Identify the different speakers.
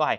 Speaker 1: gọi